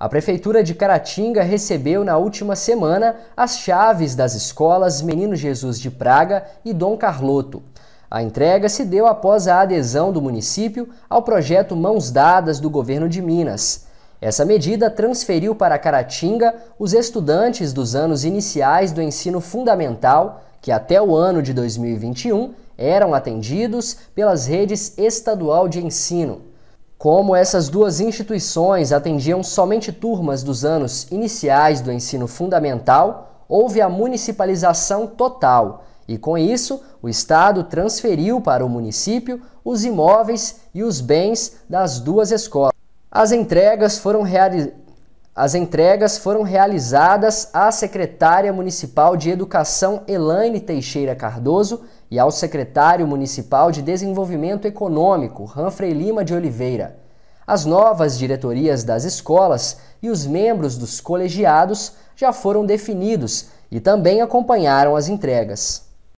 A Prefeitura de Caratinga recebeu na última semana as chaves das escolas Menino Jesus de Praga e Dom Carloto. A entrega se deu após a adesão do município ao projeto Mãos Dadas do governo de Minas. Essa medida transferiu para Caratinga os estudantes dos anos iniciais do ensino fundamental, que até o ano de 2021 eram atendidos pelas redes estadual de ensino. Como essas duas instituições atendiam somente turmas dos anos iniciais do ensino fundamental, houve a municipalização total e, com isso, o Estado transferiu para o município os imóveis e os bens das duas escolas. As entregas foram reali as entregas foram realizadas à secretária municipal de Educação Elaine Teixeira Cardoso e ao secretário municipal de Desenvolvimento Econômico Humphrey Lima de Oliveira. As novas diretorias das escolas e os membros dos colegiados já foram definidos e também acompanharam as entregas.